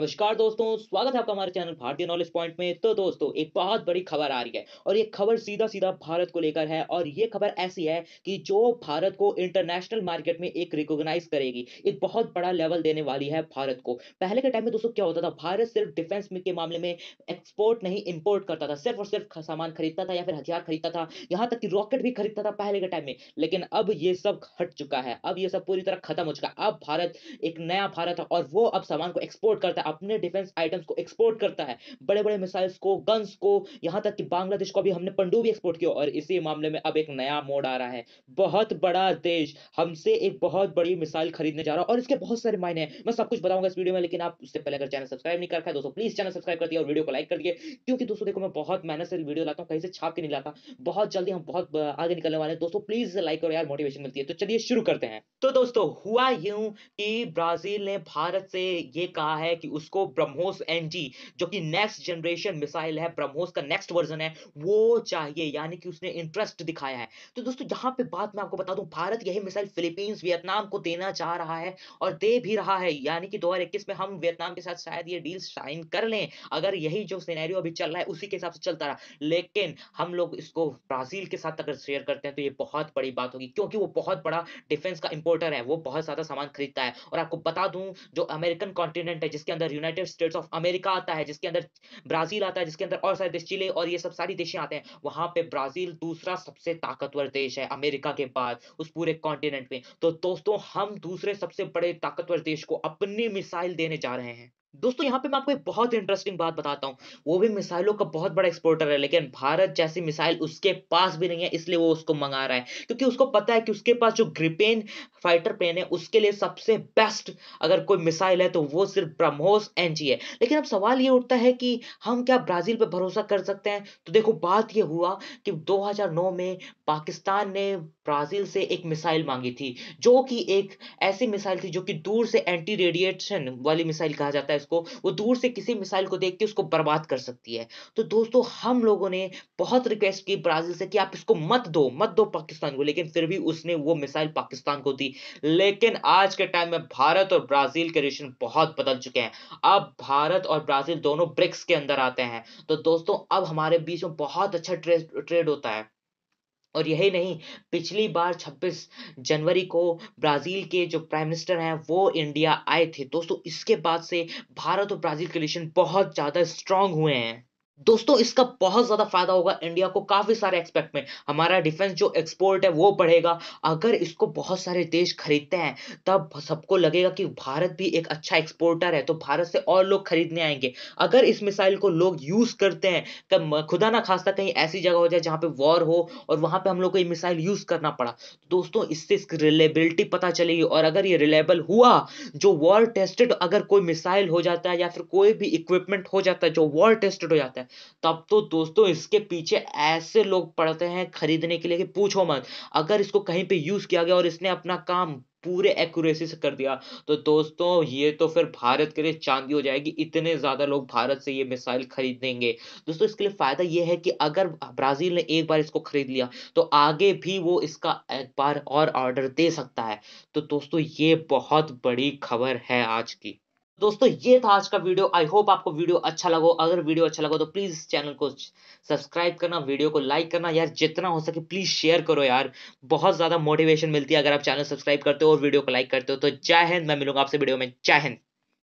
नमस्कार दोस्तों स्वागत है आपका हमारे चैनल भारतीय नॉलेज पॉइंट में तो दोस्तों एक बहुत बड़ी खबर आ रही है और ये खबर सीधा सीधा भारत को लेकर है और ये खबर ऐसी है कि जो भारत को इंटरनेशनल मार्केट में एक रिकॉग्नाइज करेगी एक बहुत बड़ा लेवल देने वाली है भारत को पहले के टाइम में दोस्तों क्या होता था भारत सिर्फ डिफेंस के मामले में एक्सपोर्ट नहीं इम्पोर्ट करता था सिर्फ और सिर्फ सामान खरीदता था या फिर हथियार खरीदता था यहाँ तक कि रॉकेट भी खरीदता था पहले के टाइम में लेकिन अब ये सब हट चुका है अब ये सब पूरी तरह खत्म हो चुका अब भारत एक नया भारत है और वो अब सामान को एक्सपोर्ट करता है अपने डिफेंस आइटम्स को एक्सपोर्ट करता है बड़े बड़े मिसाइल्स को गन्स को यहाँ तक कि बांग्लादेश को भी हमने पंडू भी एक्सपोर्ट किया और इसी मामले में अब एक नया मोड आ रहा है बहुत बड़ा देश हमसे एक बहुत बड़ी मिसाइल खरीदने जा रहा है और इसके बहुत सारे मायने हैं मैं सब कुछ बताऊंगा इस वीडियो में लेकिन आप उससे पहले अगर चैनल सब्सक्राइब नहीं करता है दोस्तों प्लीज चैनल सब्सक्राइब कर दिया और वीडियो को लाइक कर दिए क्योंकि दोस्तों देखो मैं बहुत मेहनत से वीडियो लाता हूँ कहीं से छाप के नहीं लाता बहुत जल्दी हम बहुत आगे निकलने वाले हैं दोस्तों प्लीज लाइक करो यार मोटिवेशन मिलती है तो चलिए शुरू करते हैं तो दोस्तों हुआ यूं कि ब्राजील ने भारत से ये कहा है कि उसको ब्रह्मोस एन जो कि नेक्स्ट जनरेशन मिसाइल है ब्रह्मोस का नेक्स्ट वर्जन है वो चाहिए यानी कि उसने इंटरेस्ट दिखाया है तो दोस्तों यहां पे बात मैं आपको बता दूं भारत यही मिसाइल फिलीपींस वियतनाम को देना चाह रहा है और दे भी रहा है यानी कि दो में हम वियतनाम के साथ शायद ये डील साइन कर लें अगर यही जो सिनेरियो अभी चल रहा है उसी के हिसाब से चलता रहा लेकिन हम लोग इसको ब्राजील के साथ अगर शेयर करते हैं तो ये बहुत बड़ी बात होगी क्योंकि वो बहुत बड़ा डिफेंस का इंपोर्टर है वो बहुत ज्यादा सामान खरीदता है और आपको बता दूं जो अमेरिकन कॉन्टिनेंट है जिसके अंदर अंदर यूनाइटेड स्टेट्स ऑफ अमेरिका आता है जिसके अंदर ब्राजील आता है जिसके अंदर और सारे देश चिले और ये सब सारी देशें आते हैं वहां पे ब्राजील दूसरा सबसे ताकतवर देश है अमेरिका के बाद उस पूरे कॉन्टिनेंट में तो दोस्तों हम दूसरे सबसे बड़े ताकतवर देश को अपनी मिसाइल देने जा रहे हैं दोस्तों यहाँ पे मैं आपको एक बहुत इंटरेस्टिंग बात बताता हूँ वो भी मिसाइलों का बहुत बड़ा एक्सपोर्टर है लेकिन भारत जैसी मिसाइल उसके पास भी नहीं है इसलिए वो उसको मंगा रहा है क्योंकि उसको पता है कि उसके पास जो ग्रिपेन फाइटर प्लेन है उसके लिए सबसे बेस्ट अगर कोई मिसाइल है तो वो सिर्फ ब्रह्मोस एन है लेकिन अब सवाल ये उठता है कि हम क्या ब्राजील पर भरोसा कर सकते हैं तो देखो बात यह हुआ कि दो में पाकिस्तान ने ब्राजील से एक मिसाइल मांगी थी जो कि एक ऐसी मिसाइल थी जो कि दूर से एंटी रेडिएशन वाली मिसाइल कहा जाता है को वो दूर से किसी मिसाइल को देख के उसको बर्बाद कर सकती है तो दोस्तों हम लोगों ने बहुत रिक्वेस्ट की ब्राजील से कि आप इसको मत दो मत दो पाकिस्तान को लेकिन फिर भी उसने वो मिसाइल पाकिस्तान को दी लेकिन आज के टाइम में भारत और ब्राजील के रिलेशन बहुत बदल चुके हैं अब भारत और ब्राजील दोनों ब्रिक्स के अंदर आते हैं तो दोस्तों अब हमारे बीच में बहुत अच्छा ट्रेड होता है और यही नहीं पिछली बार 26 जनवरी को ब्राज़ील के जो प्राइम मिनिस्टर हैं वो इंडिया आए थे दोस्तों इसके बाद से भारत और ब्राज़ील के रिलेशन बहुत ज़्यादा स्ट्रांग हुए हैं दोस्तों इसका बहुत ज्यादा फायदा होगा इंडिया को काफी सारे एक्सपेक्ट में हमारा डिफेंस जो एक्सपोर्ट है वो बढ़ेगा अगर इसको बहुत सारे देश खरीदते हैं तब सबको लगेगा कि भारत भी एक अच्छा एक्सपोर्टर है तो भारत से और लोग खरीदने आएंगे अगर इस मिसाइल को लोग यूज करते हैं तब खुदा ना खासा कहीं ऐसी जगह हो जाए जहाँ पे वॉर हो और वहां पर हम लोग को ये मिसाइल यूज करना पड़ा तो दोस्तों इससे इसकी रिलेबिलिटी पता चलेगी और अगर ये रिलेबल हुआ जो वॉर टेस्टेड अगर कोई मिसाइल हो जाता है या फिर कोई भी इक्विपमेंट हो जाता है जो वॉर टेस्टेड हो जाता है तब तो दोस्तों इसके पीछे ऐसे लोग पड़ते हैं खरीदने के लिए कि पूछो मत अगर इसको कहीं पे यूज़ किया गया और इसने अपना काम पूरे एक्यूरेसी से कर दिया तो दोस्तों ये तो फिर भारत के लिए चांदी हो जाएगी इतने ज़्यादा लोग भारत से ये मिसाइल खरीदेंगे दोस्तों इसके लिए फ़ायदा ये है कि अगर ब्राज़ील ने एक बार इसको खरीद लिया तो आगे भी वो इसका एक बार और ऑर्डर दे सकता है तो दोस्तों ये बहुत बड़ी खबर है आज की दोस्तों ये था आज का वीडियो आई होप आपको वीडियो अच्छा लगो अगर वीडियो अच्छा लगा तो प्लीज चैनल को सब्सक्राइब करना वीडियो को लाइक करना यार जितना हो सके प्लीज शेयर करो यार बहुत ज्यादा मोटिवेशन मिलती है अगर आप चैनल सब्सक्राइब करते हो और वीडियो को लाइक करते हो तो जय हिंद मैं मिलूंगा आपसे वीडियो में जय हिंद